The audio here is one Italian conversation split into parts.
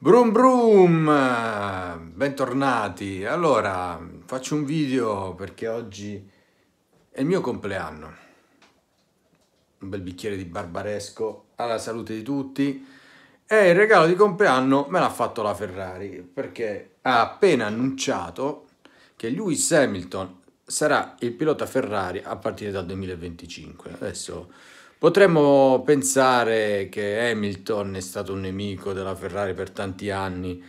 Brum brum, bentornati. Allora, faccio un video perché oggi è il mio compleanno. Un bel bicchiere di barbaresco alla salute di tutti. E il regalo di compleanno me l'ha fatto la Ferrari perché ha appena annunciato che Lewis Hamilton sarà il pilota Ferrari a partire dal 2025. Adesso Potremmo pensare che Hamilton è stato un nemico della Ferrari per tanti anni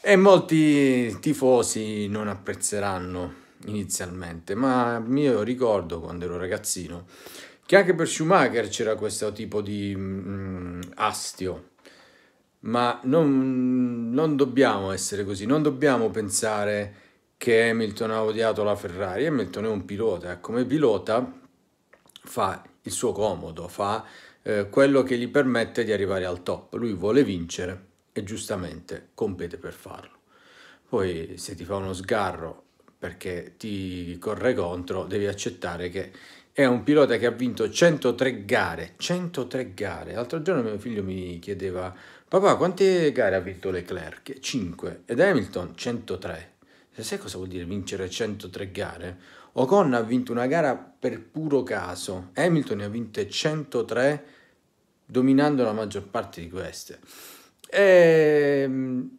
e molti tifosi non apprezzeranno inizialmente, ma io ricordo quando ero ragazzino che anche per Schumacher c'era questo tipo di mm, astio. Ma non, non dobbiamo essere così, non dobbiamo pensare che Hamilton ha odiato la Ferrari. Hamilton è un pilota, come pilota fa il suo comodo, fa eh, quello che gli permette di arrivare al top. Lui vuole vincere e giustamente compete per farlo. Poi se ti fa uno sgarro perché ti corre contro, devi accettare che è un pilota che ha vinto 103 gare, 103 gare. L'altro giorno mio figlio mi chiedeva, papà quante gare ha vinto Leclerc? 5 ed Hamilton 103. Sai cosa vuol dire vincere 103 gare? Ocon ha vinto una gara per puro caso, Hamilton ne ha vinte 103 dominando la maggior parte di queste. E, ehm,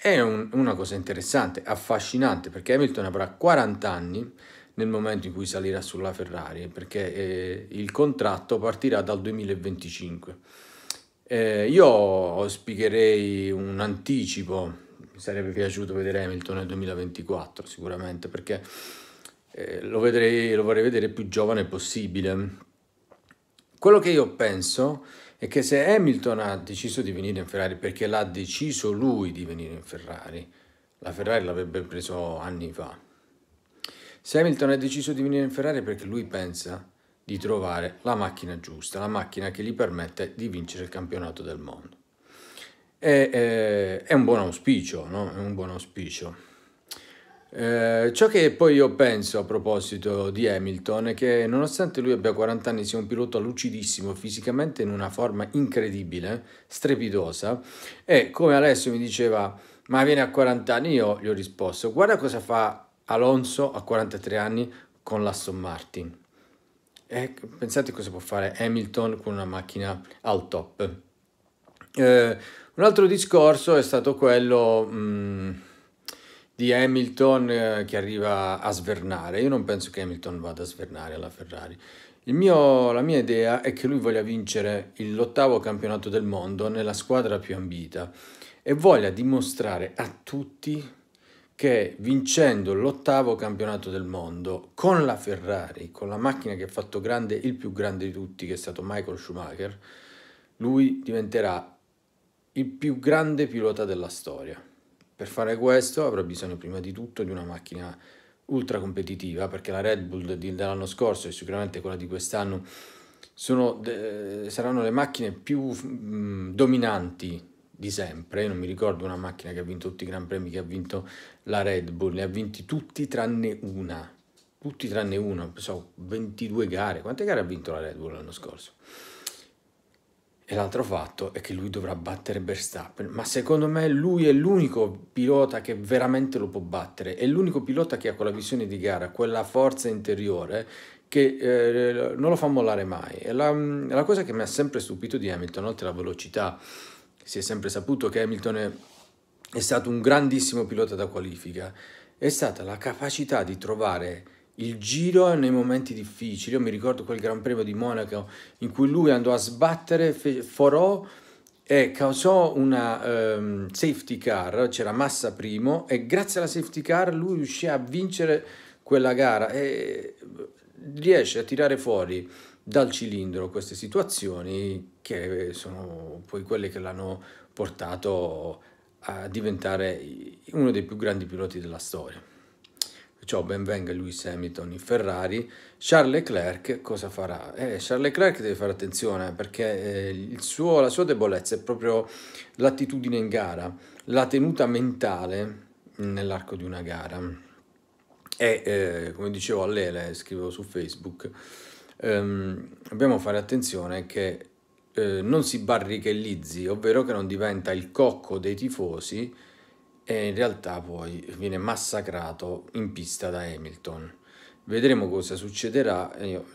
è un, una cosa interessante, affascinante, perché Hamilton avrà 40 anni nel momento in cui salirà sulla Ferrari, perché eh, il contratto partirà dal 2025. Eh, io auspicherei un anticipo mi sarebbe piaciuto vedere Hamilton nel 2024 sicuramente perché eh, lo, vedrei, lo vorrei vedere più giovane possibile. Quello che io penso è che se Hamilton ha deciso di venire in Ferrari perché l'ha deciso lui di venire in Ferrari, la Ferrari l'avrebbe preso anni fa. Se Hamilton ha deciso di venire in Ferrari perché lui pensa di trovare la macchina giusta, la macchina che gli permette di vincere il campionato del mondo è, è, è un buon auspicio, no? È un buon auspicio. Eh, ciò che poi io penso a proposito di Hamilton è che nonostante lui abbia 40 anni sia un pilota lucidissimo, fisicamente in una forma incredibile, strepitosa e come Alessio mi diceva ma viene a 40 anni io gli ho risposto guarda cosa fa Alonso a 43 anni con l'Aston Martin e eh, pensate cosa può fare Hamilton con una macchina al top. Eh, un altro discorso è stato quello mh, mm, di Hamilton eh, che arriva a svernare. Io non penso che Hamilton vada a svernare alla Ferrari. Mio, la mia idea è che lui voglia vincere l'ottavo campionato del mondo nella squadra più ambita e voglia dimostrare a tutti che vincendo l'ottavo campionato del mondo con la Ferrari, con la macchina che ha fatto grande il più grande di tutti, che è stato Michael Schumacher, lui diventerà il più grande pilota della storia. Per fare questo avrà bisogno prima di tutto di una macchina ultra competitiva perché la Red Bull dell'anno scorso e sicuramente quella di quest'anno sono, saranno le macchine più mh, mm, dominanti di sempre. non mi ricordo una macchina che ha vinto tutti i Gran Premi che ha vinto la Red Bull, ne ha vinti tutti tranne una. Tutti tranne una, so, 22 gare. Quante gare ha vinto la Red Bull l'anno scorso? E l'altro fatto è che lui dovrà battere Verstappen, ma secondo me lui è l'unico pilota che veramente lo può battere, è l'unico pilota che ha quella visione di gara, quella forza interiore che eh, non lo fa mollare mai. E la, mm, la, cosa che mi ha sempre stupito di Hamilton, oltre alla velocità, si è sempre saputo che Hamilton è, è stato un grandissimo pilota da qualifica, è stata la capacità di trovare il giro nei momenti difficili. Io mi ricordo quel Gran Premio di Monaco in cui lui andò a sbattere, forò e causò una um, safety car, c'era Massa primo e grazie alla safety car lui riuscì a vincere quella gara e riesce a tirare fuori dal cilindro queste situazioni che sono poi quelle che l'hanno portato a diventare uno dei più grandi piloti della storia. Ciò ben venga Lewis Hamilton in Ferrari. Charles Leclerc cosa farà? Eh, Charles Leclerc deve fare attenzione perché eh, suo, la sua debolezza è proprio l'attitudine in gara, la tenuta mentale nell'arco di una gara. E eh, come dicevo a Lele, scrivevo su Facebook, ehm, dobbiamo fare attenzione che eh, non si barrichellizzi, ovvero che non diventa il cocco dei tifosi e in realtà poi viene massacrato in pista da Hamilton. Vedremo cosa succederà. Io,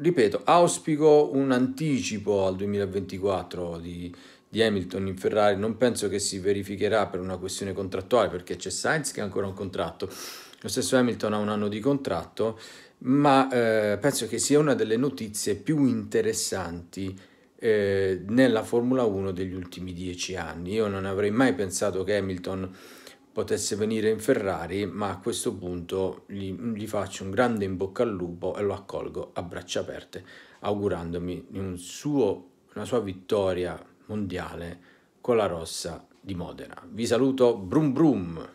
ripeto, auspico un anticipo al 2024 di, di Hamilton in Ferrari. Non penso che si verificherà per una questione contrattuale, perché c'è Sainz che ha ancora un contratto. Lo stesso Hamilton ha un anno di contratto, ma eh, penso che sia una delle notizie più interessanti eh, nella Formula 1 degli ultimi dieci anni. Io non avrei mai pensato che Hamilton potesse venire in Ferrari, ma a questo punto gli, gli, faccio un grande in bocca al lupo e lo accolgo a braccia aperte, augurandomi un suo, una sua vittoria mondiale con la rossa di Modena. Vi saluto, brum brum!